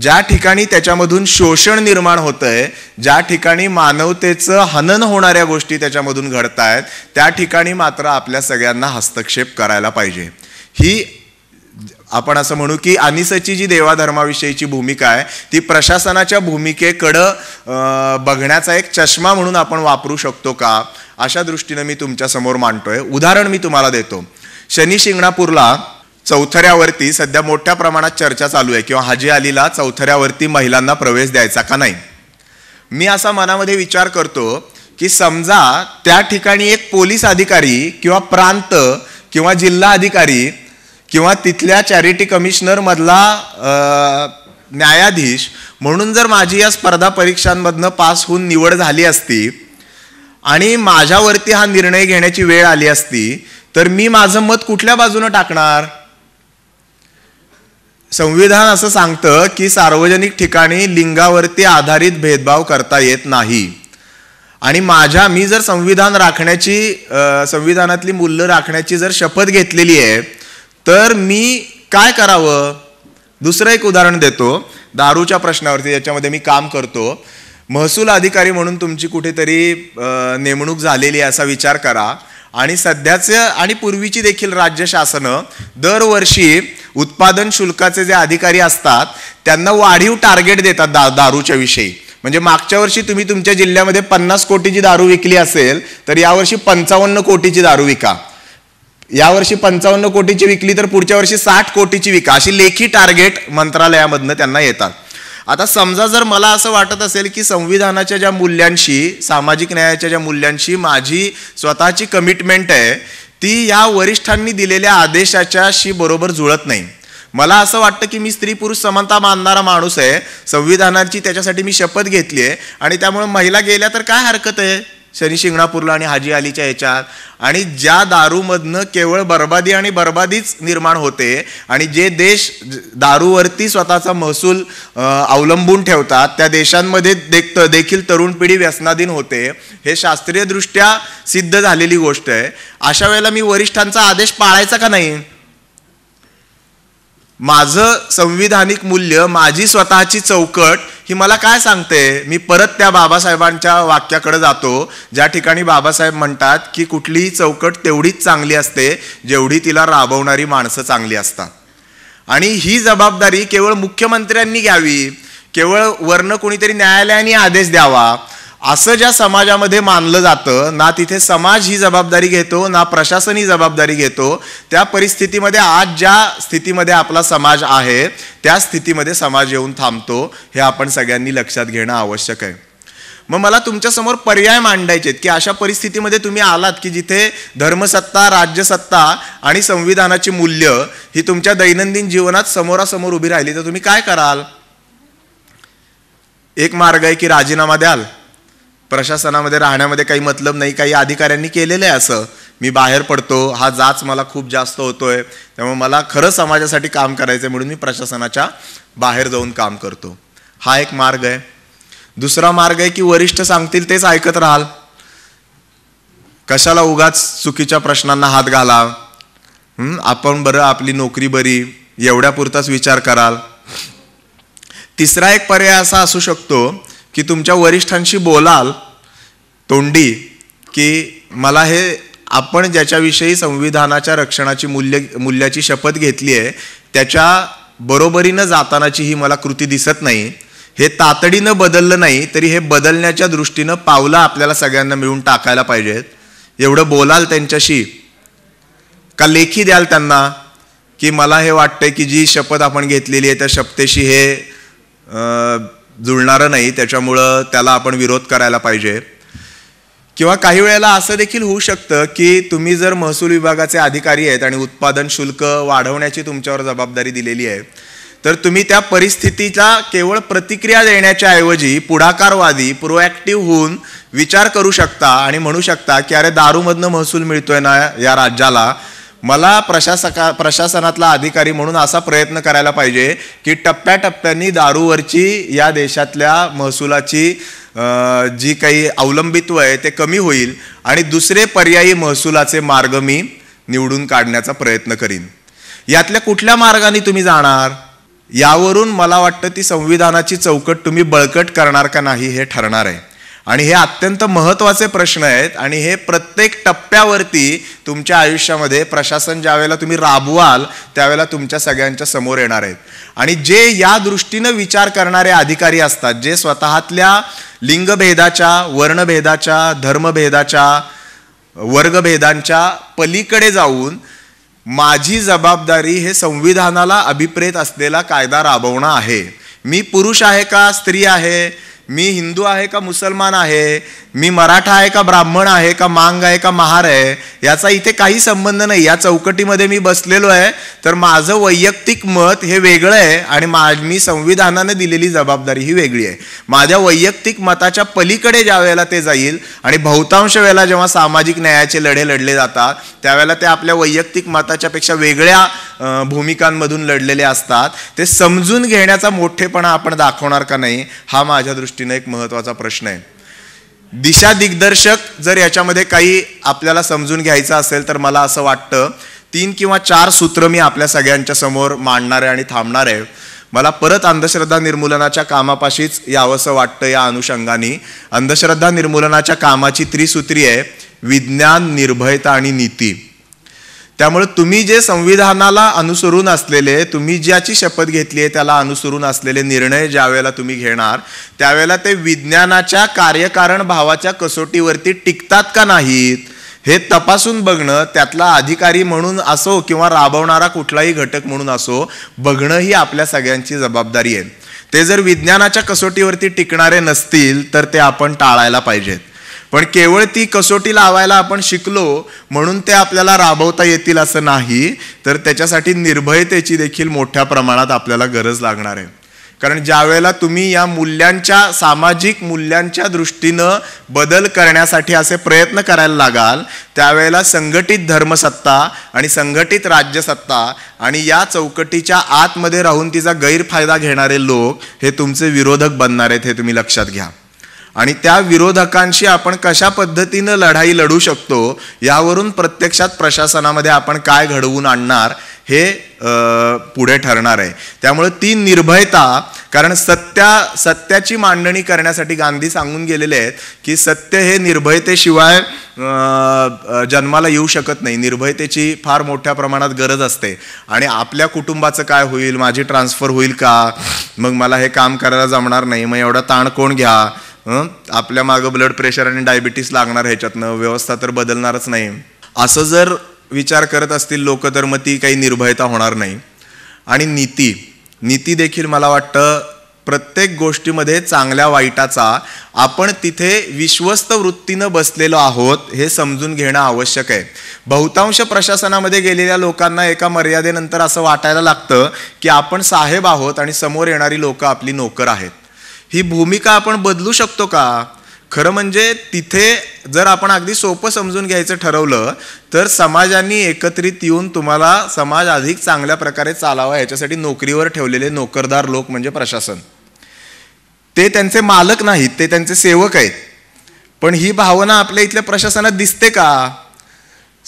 ज्या ठिकाणी त्याच्यामधून शोषण निर्माण होतंय ज्या ठिकाणी मानवतेचं हनन होणाऱ्या गोष्टी त्याच्यामधून घडत आहेत त्या ठिकाणी मात्र आपल्या सगळ्यांना हस्तक्षेप करायला पाहिजे ही आपण असं म्हणू की अनिसची जी देवाधर्माविषयीची भूमिका आहे ती प्रशासनाच्या भूमिकेकडं बघण्याचा एक चष्मा म्हणून आपण वापरू शकतो का अशा दृष्टीनं मी तुमच्यासमोर मांडतोय उदाहरण मी तुम्हाला देतो शनी शिंगणापूरला चौथऱ्यावरती सध्या मोठ्या प्रमाणात चर्चा चालू आहे किंवा हाजी अलीला चौथऱ्यावरती महिलांना प्रवेश द्यायचा का नाही मी असा मनामध्ये विचार करतो की समजा त्या ठिकाणी एक पोलीस अधिकारी किंवा प्रांत किंवा जिल्हा अधिकारी किंवा तिथल्या चॅरिटी कमिशनरमधला न्यायाधीश म्हणून जर माझी या स्पर्धा परीक्षांमधनं पास होऊन निवड झाली असती आणि माझ्यावरती हा निर्णय घेण्याची वेळ आली असती तर मी माझं मत कुठल्या बाजूनं टाकणार संविधान असं सांगतं की सार्वजनिक ठिकाणी लिंगावरती आधारित भेदभाव करता येत नाही आणि माझ्या मी जर संविधान राखण्याची संविधानातली मूल्य राखण्याची जर शपथ घेतलेली आहे तर मी काय करावं दुसरं एक उदाहरण देतो दारूच्या प्रश्नावरती ज्याच्यामध्ये मी काम करतो महसूल अधिकारी म्हणून तुमची कुठेतरी नेमणूक झालेली आहे असा विचार करा आणि सध्याचं आणि पूर्वीची देखील राज्य शासनं दरवर्षी उत्पादन शुल्काचे जे अधिकारी असतात त्यांना वाढीव टार्गेट देतात दा दारूच्या विषयी म्हणजे मागच्या वर्षी तुम्ही तुमच्या जिल्ह्यामध्ये पन्नास कोटीची दारू विकली असेल तर यावर्षी पंचावन्न कोटीची दारू विका यावर्षी पंचावन्न कोटीची विकली तर पुढच्या वर्षी साठ कोटीची विका अशी लेखी टार्गेट मंत्रालयामधनं त्यांना येतात आता समजा जर मला असं वाटत असेल की संविधानाच्या ज्या मूल्यांशी सामाजिक न्यायाच्या ज्या मूल्यांशी माझी स्वतःची कमिटमेंट आहे ती या वरिष्ठांनी दिलेल्या आदेशाच्याशी बरोबर जुळत नाही मला असं वाटतं की मी स्त्री पुरुष समानता मानणारा माणूस आहे संविधानाची त्याच्यासाठी मी शपथ घेतली आहे आणि त्यामुळे महिला गेल्या तर काय हरकत आहे शनी आणि हाजी अलीच्या ह्याच्यात आणि ज्या दारूमधनं केवळ बर्बादी आणि बर्बादीच निर्माण होते आणि जे देश दारूवरती स्वतःचा महसूल अवलंबून ठेवतात त्या देशांमध्ये देख देखील तरुण पिढी व्यसनाधीन होते हे शास्त्रीयदृष्ट्या सिद्ध झालेली गोष्ट आहे अशा वेळेला मी वरिष्ठांचा आदेश पाळायचा का नाही माझं संविधानिक मूल्य माझी स्वतःची चौकट ही मला काय सांगते मी परत त्या बाबासाहेबांच्या वाक्याकडे जातो ज्या ठिकाणी बाबासाहेब म्हणतात की कुठलीही चौकट तेवढीच चांगली असते जेवढी तिला राबवणारी माणसं चांगली असतात आणि ही जबाबदारी केवळ मुख्यमंत्र्यांनी घ्यावी केवळ वर्ण कोणीतरी न्यायालयाने आदेश द्यावा असं ज्या समाजामध्ये मानलं जातं ना तिथे समाज ही जबाबदारी घेतो ना प्रशासन ही जबाबदारी घेतो त्या परिस्थितीमध्ये आज ज्या स्थितीमध्ये आपला समाज आहे त्या स्थितीमध्ये समाज येऊन थांबतो हे आपण सगळ्यांनी लक्षात घेणं आवश्यक आहे मग मला तुमच्यासमोर पर्याय मांडायचे की अशा परिस्थितीमध्ये तुम्ही आलात की जिथे धर्मसत्ता राज्यसत्ता आणि संविधानाची मूल्य ही तुमच्या दैनंदिन जीवनात समोरासमोर उभी राहिली तर तुम्ही काय कराल एक मार्ग आहे की राजीनामा द्याल प्रशासनामध्ये राहण्यामध्ये काही मतलब नाही काही अधिकाऱ्यांनी केलेलं आहे असं मी बाहेर पडतो हा जाच मला खूप जास्त होतो आहे त्यामुळे मला खरं समाजासाठी काम करायचं आहे म्हणून मी प्रशासनाच्या बाहेर जाऊन काम करतो हा एक मार्ग आहे दुसरा मार्ग आहे की वरिष्ठ सांगतील तेच ऐकत राहाल कशाला उगाच चुकीच्या प्रश्नांना हात घाला आपण बरं आपली नोकरी बरी एवढ्यापुरताच विचार कराल तिसरा एक पर्याय असा असू शकतो की तुमच्या वरिष्ठांशी बोलाल तोंडी की मला हे आपण ज्याच्याविषयी संविधानाच्या रक्षणाची मूल्य मूल्याची शपथ घेतली आहे त्याच्या बरोबरीनं जातानाची ही मला कृती दिसत नाही हे तातडीनं बदललं नाही तरी हे बदलण्याच्या दृष्टीनं पावलं आपल्याला सगळ्यांना मिळून टाकायला पाहिजेत एवढं बोलाल त्यांच्याशी का लेखी द्याल त्यांना की मला हे वाटतं की जी शपथ आपण घेतलेली आहे त्या शपथेशी हे जुळणारं नाही त्याच्यामुळं त्याला आपण विरोध करायला पाहिजे किंवा काही वेळेला असं देखील होऊ शकतं की तुम्ही जर महसूल विभागाचे अधिकारी आहेत आणि उत्पादन शुल्क वाढवण्याची तुमच्यावर जबाबदारी दिलेली आहे तर तुम्ही त्या परिस्थितीला केवळ प्रतिक्रिया देण्याच्या ऐवजी पुढाकारवादी प्रोॲक्टिव्ह होऊन विचार करू शकता आणि म्हणू शकता की अरे दारूमधनं महसूल मिळतोय ना या राज्याला मला प्रशासका प्रशासनातला अधिकारी म्हणून असा प्रयत्न करायला पाहिजे की टप्प्याटप्प्यांनी दारूवरची या देशातल्या महसुलाची जी काही अवलंबित्व आहे ते कमी होईल आणि दुसरे पर्यायी महसुलाचे मार्ग मी निवडून काढण्याचा प्रयत्न करीन यातल्या कुठल्या मार्गाने तुम्ही जाणार यावरून मला वाटतं ती संविधानाची चौकट तुम्ही बळकट करणार का नाही हे ठरणार आहे आणि हे अत्यंत महत्त्वाचे प्रश्न आहेत आणि हे प्रत्येक टप्प्यावरती तुमच्या आयुष्यामध्ये प्रशासन ज्यावेळेला तुम्ही राबवाल त्यावेळेला तुमच्या सगळ्यांच्या समोर येणार आहेत आणि जे या दृष्टीनं विचार करणारे अधिकारी असतात जे स्वतःतल्या लिंगभेदाच्या वर्णभेदाच्या धर्मभेदाच्या वर्गभेदांच्या पलीकडे जाऊन माझी जबाबदारी हे संविधानाला अभिप्रेत असलेला कायदा राबवणं आहे मी पुरुष आहे का स्त्री आहे मी हिंदू आहे का मुसलमान आहे मी मराठा आहे का ब्राह्मण आहे का मांग आहे का महार आहे याचा इथे काही संबंध नाही या चौकटीमध्ये मी बसलेलो आहे तर माझं वैयक्तिक मत हे वेगळं आहे आणि मा मी संविधानाने दिलेली जबाबदारी ही वेगळी आहे माझ्या वैयक्तिक मताच्या पलीकडे ज्या वेळेला ते जाईल आणि बहुतांश वेळेला जेव्हा सामाजिक न्यायाचे लढे लढले जातात त्यावेळेला ते आपल्या वैयक्तिक मताच्यापेक्षा वेगळ्या भूमिकांमधून लढलेले असतात ते समजून घेण्याचा मोठेपणा आपण दाखवणार का नाही हा माझ्या दृष्टी दृष्टीनं एक महत्त्वाचा प्रश्न आहे दिशा दिग्दर्शक जर याच्यामध्ये काही आपल्याला समजून घ्यायचं असेल तर मला असं वाटतं तीन किंवा चार सूत्र मी आपल्या सगळ्यांच्या समोर मांडणार आहे आणि थांबणार आहे मला परत अंधश्रद्धा निर्मूलनाच्या कामापाशीच यावंसं वाटतं या अनुषंगाने अंधश्रद्धा निर्मूलनाच्या कामाची त्रिसूत्री आहे विज्ञान निर्भयता आणि नीती त्यामुळे तुम्ही जे संविधानाला अनुसरून असलेले तुम्ही ज्याची शपथ घेतली आहे त्याला अनुसरून असलेले निर्णय ज्यावेळेला तुम्ही घेणार त्यावेळेला ते विज्ञानाच्या कार्यकारण भावाच्या कसोटीवरती टिकतात का नाहीत हे तपासून बघणं त्यातला अधिकारी म्हणून असो किंवा राबवणारा कुठलाही घटक म्हणून असो बघणं ही आपल्या सगळ्यांची जबाबदारी आहे ते जर विज्ञानाच्या कसोटीवरती टिकणारे नसतील तर ते आपण टाळायला पाहिजेत पण केवळ ती कसोटी लावायला आपण शिकलो म्हणून ते आपल्याला राबवता येतील असं नाही तर त्याच्यासाठी निर्भयतेची देखील मोठ्या प्रमाणात आपल्याला गरज लागणार आहे कारण ज्यावेळेला तुम्ही या मूल्यांच्या सामाजिक मूल्यांच्या दृष्टीनं बदल करण्यासाठी असे प्रयत्न करायला लागाल त्यावेळेला संघटित धर्मसत्ता आणि संघटित राज्यसत्ता आणि या चौकटीच्या आतमध्ये राहून तिचा गैरफायदा घेणारे लोक हे तुमचे विरोधक बनणार आहेत हे तुम्ही लक्षात घ्या आणि त्या विरोधकांशी आपण कशा पद्धतीनं लढाई लढू शकतो यावरून प्रत्यक्षात प्रशासनामध्ये आपण काय घडवून आणणार हे पुढे ठरणार आहे त्यामुळे ती निर्भयता कारण सत्या सत्याची मांडणी करण्यासाठी गांधी सांगून गेलेले आहेत की सत्य हे निर्भयतेशिवाय जन्माला येऊ शकत नाही निर्भयतेची फार मोठ्या प्रमाणात गरज असते आणि आपल्या कुटुंबाचं काय होईल माझी ट्रान्सफर होईल का मग मला हे काम करायला जमणार नाही मग एवढा ताण कोण घ्या आपल्या मागं ब्लड प्रेशर आणि डायबिटीस लागणार ह्याच्यातनं व्यवस्था तर बदलणारच नाही असं जर विचार करत असतील लोक तर मग ती काही निर्भयता होणार नाही आणि नीती नीती देखील मला वाटतं प्रत्येक गोष्टीमध्ये चांगल्या वाईटाचा आपण तिथे विश्वस्त वृत्तीनं बसलेलो आहोत हे समजून घेणं आवश्यक आहे बहुतांश प्रशासनामध्ये गेलेल्या लोकांना एका मर्यादेनंतर असं वाटायला लागतं की आपण साहेब आहोत आणि समोर येणारी लोकं आपली नोकर आहेत ही भूमिका आपण बदलू शकतो का खरं म्हणजे तिथे जर आपण अगदी सोपं समजून घ्यायचं ठरवलं तर समाजांनी एकत्रित येऊन तुम्हाला समाज अधिक चांगल्या प्रकारे चालावा याच्यासाठी नोकरीवर ठेवलेले नोकरदार लोक म्हणजे प्रशासन ते त्यांचे मालक नाहीत ते त्यांचे सेवक आहेत पण ही भावना आपल्या इथल्या प्रशासनात दिसते का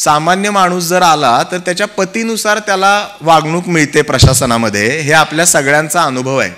सामान्य माणूस जर आला तर त्याच्या पतीनुसार त्याला वागणूक मिळते प्रशासनामध्ये हे आपल्या सगळ्यांचा अनुभव आहे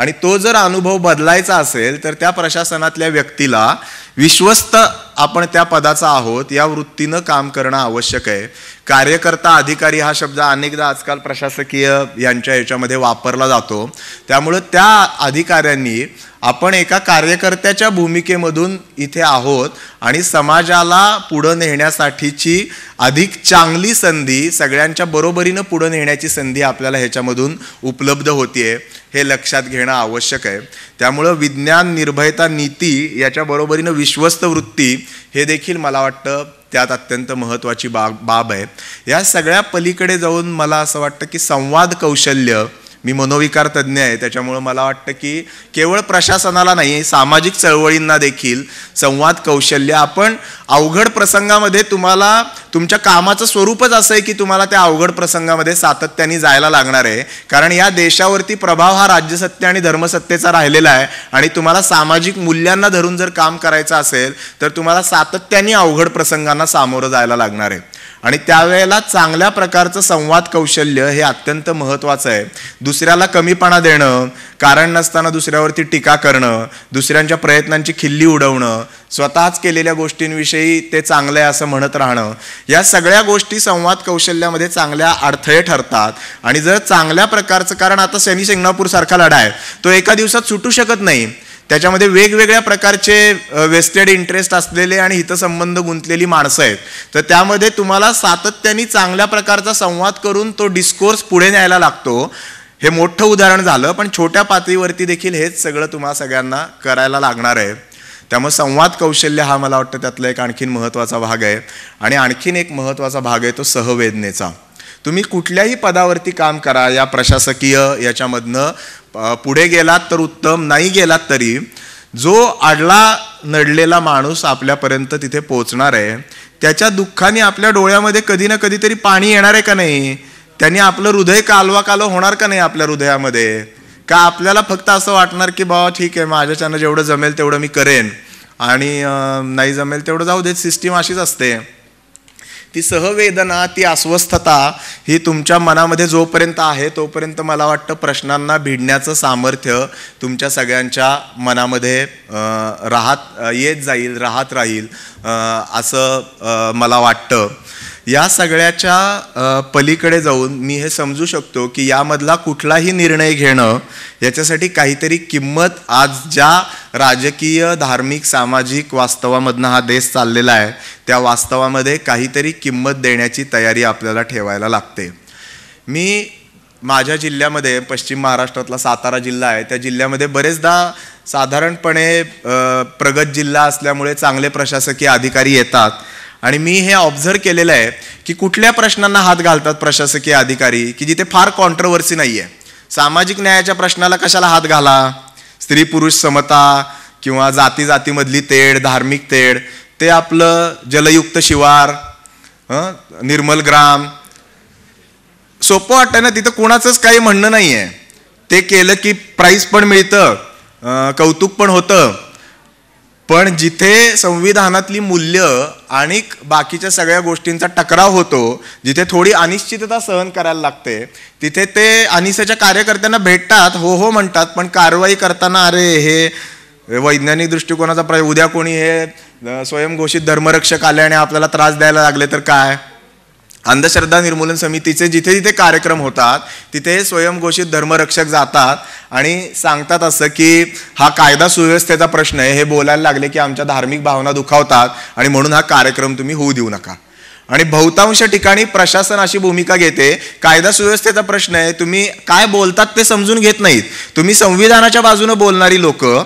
आणि तो जर अनुभव बदलायचा असेल तर त्या प्रशासनातल्या व्यक्तीला विश्वस्त आपण त्या पदाचा आहोत या वृत्तीनं काम करणं आवश्यक आहे कार्यकर्ता अधिकारी हा शब्द अनेकदा आजकाल प्रशासकीय यांच्या याच्यामध्ये वापरला जातो त्यामुळं त्या अधिकाऱ्यांनी आपण एका कार्यकर्त्याच्या भूमिकेमधून इथे आहोत आणि समाजाला पुढं नेण्यासाठीची अधिक चांगली संधी सगळ्यांच्या बरोबरीनं पुढं नेण्याची संधी आपल्याला ह्याच्यामधून उपलब्ध होतीये हे लक्षात घेणं आवश्यक आहे त्यामुळं विज्ञान निर्भयता नीती याच्या बरोबरीनं विश्व विश्वस्त वृत्ती हे देखील मला वाटतं त्यात अत्यंत महत्त्वाची बाब बाब आहे या सगळ्या पलीकडे जाऊन मला असं वाटतं की संवाद कौशल्य मी मनोविकार तज्ज्ञ आहे त्याच्यामुळं मला वाटतं की केवळ प्रशासनाला नाही सामाजिक चळवळींना देखील संवाद कौशल्य आपण अवघड प्रसंगामध्ये तुम्हाला तुमच्या कामाचं स्वरूपच असं आहे की तुम्हाला त्या अवघड प्रसंगामध्ये सातत्याने जायला लागणार आहे कारण या देशावरती प्रभाव हा राज्यसत्ते आणि धर्मसत्तेचा राहिलेला आहे आणि तुम्हाला सामाजिक मूल्यांना धरून जर काम करायचं असेल तर तुम्हाला सातत्याने अवघड प्रसंगांना सामोरं जायला लागणार आहे आणि त्यावेळेला चांगल्या प्रकारचं संवाद कौशल्य हे अत्यंत महत्त्वाचं आहे दुसऱ्याला कमीपणा देणं कारण नसताना दुसऱ्यावरती टीका करणं दुसऱ्यांच्या प्रयत्नांची खिल्ली उडवणं स्वतःच केलेल्या गोष्टींविषयी ते चांगलं आहे असं म्हणत राहणं या सगळ्या गोष्टी संवाद कौशल्यामध्ये चांगल्या अडथळे ठरतात आणि जर चांगल्या प्रकारचं कारण आता सेमी शिंगणापूरसारखा लढा आहे तो एका दिवसात सुटू शकत नाही त्याच्यामध्ये वेगवेगळ्या प्रकारचे वेस्टेड इंटरेस्ट असलेले आणि हितसंबंध गुंतलेली माणसं आहेत तर त्यामध्ये तुम्हाला सातत्याने चांगल्या प्रकारचा संवाद करून तो डिस्कोर्स पुढे न्यायला लागतो हे मोठं उदाहरण झालं पण छोट्या पातळीवरती देखील हेच सगळं तुम्हाला सगळ्यांना करायला लागणार आहे त्यामुळे संवाद कौशल्य हा मला वाटतं त्यातला एक आणखीन महत्त्वाचा भाग आहे आणि आणखीन एक महत्त्वाचा भाग आहे तो सहवेदनेचा तुम्ही कुठल्याही पदावरती काम करा या प्रशासकीय याच्यामधनं पुढे गेलात तर उत्तम नाही गेलात तरी जो आडला नडलेला माणूस आपल्यापर्यंत तिथे पोहोचणार आहे त्याच्या दुःखाने आपल्या डोळ्यामध्ये कधी ना कधीतरी पाणी येणार आहे का नाही त्याने आपलं हृदय कालवा कालव होणार का नाही आपल्या हृदयामध्ये का आपल्याला फक्त असं वाटणार की बाबा ठीक आहे माझ्याच्यानं जेवढं जमेल तेवढं मी करेन आणि नाही जमेल तेवढं जाऊ दे सिस्टीम अशीच असते ती सहवेदना ती अस्वस्थता ही तुमच्या मनामध्ये जोपर्यंत आहे तोपर्यंत मला वाटतं प्रश्नांना भिडण्याचं सामर्थ्य तुमच्या सगळ्यांच्या मनामध्ये राहत येत जाईल राहत राहील असं मला वाटतं या सगळ्याच्या पलीकडे जाऊन मी हे समजू शकतो की यामधला कुठलाही निर्णय घेणं याच्यासाठी काहीतरी किंमत आज ज्या राजकीय धार्मिक सामाजिक वास्तवामधनं हा देश चाललेला आहे त्या वास्तवामध्ये काहीतरी किंमत देण्याची तयारी आपल्याला ठेवायला लागते मी माझ्या जिल्ह्यामध्ये पश्चिम महाराष्ट्रातला सातारा जिल्हा आहे त्या जिल्ह्यामध्ये बरेचदा साधारणपणे प्रगत जिल्हा असल्यामुळे चांगले प्रशासकीय अधिकारी येतात आणि मी हे ऑब्झर्व केलेलं आहे की कुठल्या प्रश्नांना हात घालतात प्रशासकीय अधिकारी की जिथे फार कॉन्ट्रवर्सी नाही आहे सामाजिक न्यायाच्या प्रश्नाला कशाला हात घाला स्त्री पुरुष समता किंवा जाती जातीमधली तेढ धार्मिक तेढ ते आपलं जलयुक्त शिवार निर्मल ग्राम सोपं वाटतं ना तिथं कोणाचंच काही म्हणणं नाही आहे ते केलं की प्राईज पण मिळतं कौतुक पण होतं पण जिथे संविधानातली मूल्य आणि बाकीच्या सगळ्या गोष्टींचा टकराव होतो जिथे थोडी अनिश्चितता सहन करायला लागते तिथे ते अनिसेच्या कार्यकर्त्यांना भेटतात हो हो म्हणतात पण कारवाई करताना अरे हे वैज्ञानिक दृष्टिकोनाचा प्रय उद्या कोणी हे स्वयंघोषित धर्मरक्षक आले आणि आपल्याला त्रास द्यायला लागले तर काय अंधश्रद्धा निर्मूलन समितीचे जिथे जिथे कार्यक्रम होतात तिथे स्वयंघोषित धर्मरक्षक जातात आणि सांगतात असं की हा कायदा सुव्यवस्थेचा प्रश्न आहे हे बोलायला लागले की आमच्या धार्मिक भावना दुखावतात आणि म्हणून हा कार्यक्रम तुम्ही होऊ देऊ नका आणि बहुतांश ठिकाणी प्रशासन अशी भूमिका घेते कायदा सुव्यवस्थेचा प्रश्न आहे तुम्ही काय बोलतात ते समजून घेत नाहीत तुम्ही संविधानाच्या बाजूने बोलणारी लोकं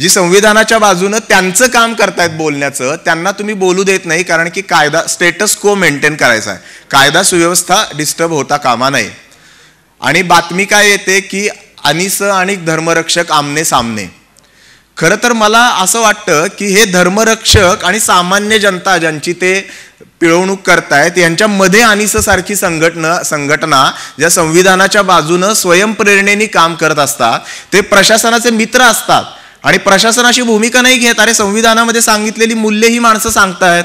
जी संविधानाच्या बाजूनं त्यांचं काम करतायत बोलण्याचं त्यांना तुम्ही बोलू देत नाही कारण की कायदा स्टेटस को मेंटेन करायचा आहे कायदा सुव्यवस्था डिस्टर्ब होता कामा नाही आणि बातमी काय येते की अनिस आणि धर्मरक्षक आमने सामने खरं तर मला असं वाटतं की हे धर्मरक्षक आणि सामान्य जनता ज्यांची ते पिळवणूक करतायत यांच्यामध्ये अनिस सारखी संघटना संघटना ज्या संविधानाच्या बाजूनं स्वयंप्रेरणेने काम करत असतात ते प्रशासनाचे मित्र असतात आणि प्रशासनाची भूमिका नाही घेत अरे संविधानामध्ये सांगितलेली मूल्य ही माणसं सांगतायत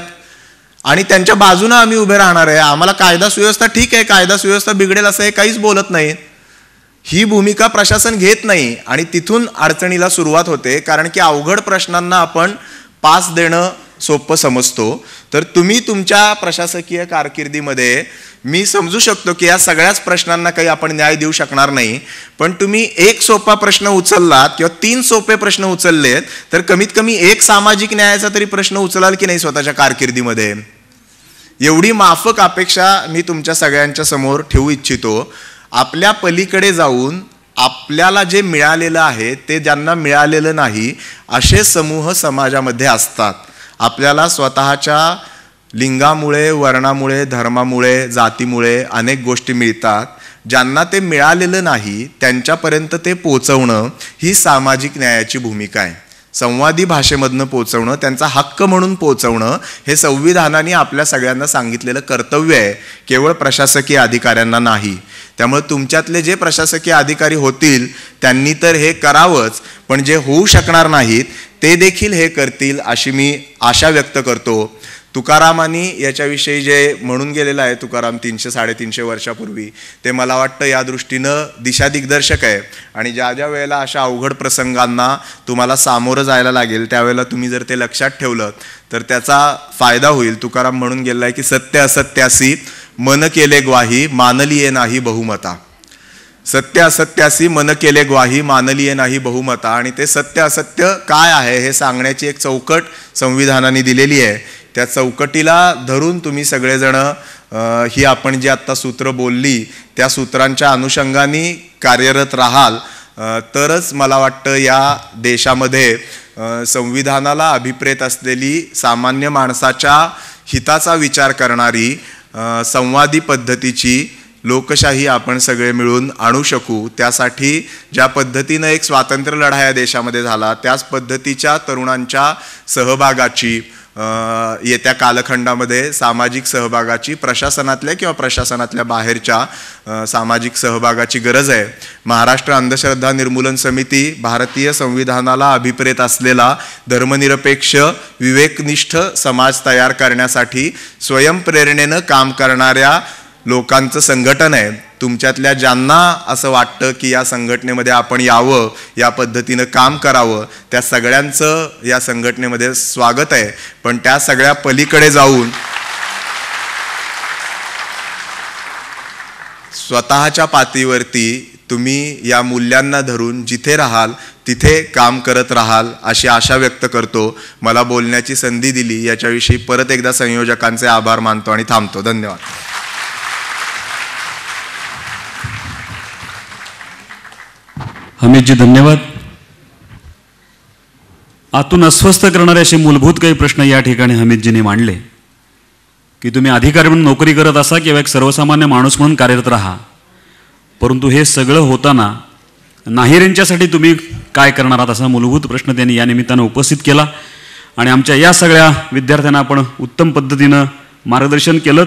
आणि त्यांच्या बाजूनं आम्ही उभे राहणार आहे आम्हाला कायदा सुव्यवस्था ठीक आहे कायदा सुव्यवस्था बिघडेल असं हे काहीच बोलत नाही ही भूमिका प्रशासन घेत नाही आणि तिथून अडचणीला सुरुवात होते कारण की अवघड प्रश्नांना आपण पास देणं सोपं समजतो तर तुम्ही तुमच्या प्रशासकीय कारकिर्दीमध्ये मी समजू शकतो की या सगळ्याच प्रश्नांना काही आपण न्याय देऊ शकणार नाही पण तुम्ही एक सोपा प्रश्न उचललात किंवा तीन सोपे प्रश्न उचललेत तर कमीत कमी एक सामाजिक न्यायाचा तरी प्रश्न उचलाल की नाही स्वतःच्या कारकिर्दीमध्ये एवढी माफक अपेक्षा मी तुमच्या सगळ्यांच्या समोर ठेवू इच्छितो आपल्या पलीकडे जाऊन आपल्याला जे मिळालेलं आहे ते ज्यांना मिळालेलं नाही असे समूह समाजामध्ये असतात आपल्याला स्वतःच्या लिंगामुळे वर्णामुळे धर्मामुळे जातीमुळे अनेक गोष्टी मिळतात ज्यांना ते मिळालेलं नाही त्यांच्यापर्यंत ते पोचवणं ही सामाजिक न्यायाची भूमिका आहे संवादी भाषेमधनं पोचवणं त्यांचा हक्क म्हणून पोचवणं हे संविधानाने आपल्या सगळ्यांना सांगितलेलं कर्तव्य आहे केवळ प्रशासकीय अधिकाऱ्यांना नाही त्यामुळे तुमच्यातले जे प्रशासकीय अधिकारी होतील त्यांनी तर हे करावंच पण जे होऊ शकणार नाहीत ते देखील हे करतील अशी मी आशा व्यक्त करतो तुकारामानी याच्याविषयी जे म्हणून गेलेलं आहे तुकाराम तीनशे साडेतीनशे वर्षापूर्वी ते मला वाटतं या दृष्टीनं दिशा दिग्दर्शक आहे आणि ज्या ज्या वेळेला अशा अवघड प्रसंगांना तुम्हाला सामोरं जायला लागेल त्यावेळेला तुम्ही जर ते लक्षात ठेवलं तर त्याचा फायदा होईल तुकाराम म्हणून गेलेला आहे की सत्य असत्यासी मन केले ग्वाही मानलीये नाही बहुमता सत्य असत्यासी मन केले ग्वाही मानलीये नाही बहुमता आणि ते सत्य असत्य काय आहे हे सांगण्याची एक चौकट संविधानाने दिलेली आहे त्या चौकटीला धरून तुम्ही सगळेजणं ही आपण जी आत्ता सूत्र बोलली त्या सूत्रांच्या अनुषंगाने कार्यरत राहाल तरच मला वाटतं या देशामध्ये संविधानाला अभिप्रेत असलेली सामान्य माणसाच्या हिताचा विचार करणारी संवादी पद्धतीची लोकशाही आपण सगळे मिळून आणू शकू त्यासाठी ज्या पद्धतीनं एक स्वातंत्र्य लढा या देशामध्ये झाला त्याच पद्धतीच्या तरुणांच्या सहभागाची येत्या कालखंडामध्ये सामाजिक सहभागाची प्रशासनातल्या किंवा प्रशासनातल्या बाहेरच्या सामाजिक सहभागाची गरज आहे महाराष्ट्र अंधश्रद्धा निर्मूलन समिती भारतीय संविधानाला अभिप्रेत असलेला धर्मनिरपेक्ष विवेकनिष्ठ समाज तयार करण्यासाठी स्वयंप्रेरणेनं काम करणाऱ्या लोकांचं संघटन आहे तुमच्यातल्या ज्यांना असं वाटतं की या संघटनेमध्ये आपण यावं या पद्धतीनं काम करावं त्या सगळ्यांचं या संघटनेमध्ये स्वागत आहे पण त्या सगळ्या पलीकडे जाऊन स्वतःच्या पातळीवरती तुम्ही या मूल्यांना धरून जिथे राहाल तिथे काम करत राहाल अशी आशा व्यक्त करतो मला बोलण्याची संधी दिली याच्याविषयी परत एकदा संयोजकांचे आभार मानतो आणि थांबतो धन्यवाद हमीदजी धन्यवाद आतून अस्वस्थ करणारे असे मूलभूत काही प्रश्न या ठिकाणी हमीदजीने मांडले की तुम्ही अधिकारी म्हणून नोकरी करत असा किंवा एक सर्वसामान्य माणूस म्हणून कार्यरत राहा परंतु हे सगळं होताना नाहिरेंच्यासाठी तुम्ही काय करणार आहात असा मूलभूत प्रश्न त्यांनी या निमित्तानं उपस्थित केला आणि आमच्या या सगळ्या विद्यार्थ्यांना आपण उत्तम पद्धतीनं मार्गदर्शन केलं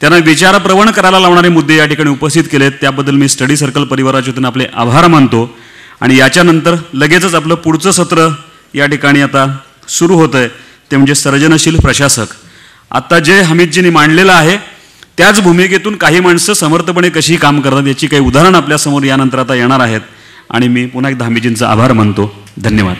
त्यांना विचारप्रवण करायला लावणारे मुद्दे या ठिकाणी उपस्थित केलेत त्याबद्दल मी स्टडी सर्कल परिवाराच्या आपले आभार मानतो आणि याच्यानंतर लगेचच आपलं पुढचं सत्र या ठिकाणी आता सुरू होतं आहे ते म्हणजे सर्जनशील प्रशासक आता जे हमीदजींनी मांडलेलं आहे त्याच भूमिकेतून काही माणसं समर्थपणे कशी काम करतात याची काही उदाहरणं आपल्यासमोर यानंतर आता येणार आहेत आणि मी पुन्हा एकदा हमीजींचा आभार मानतो धन्यवाद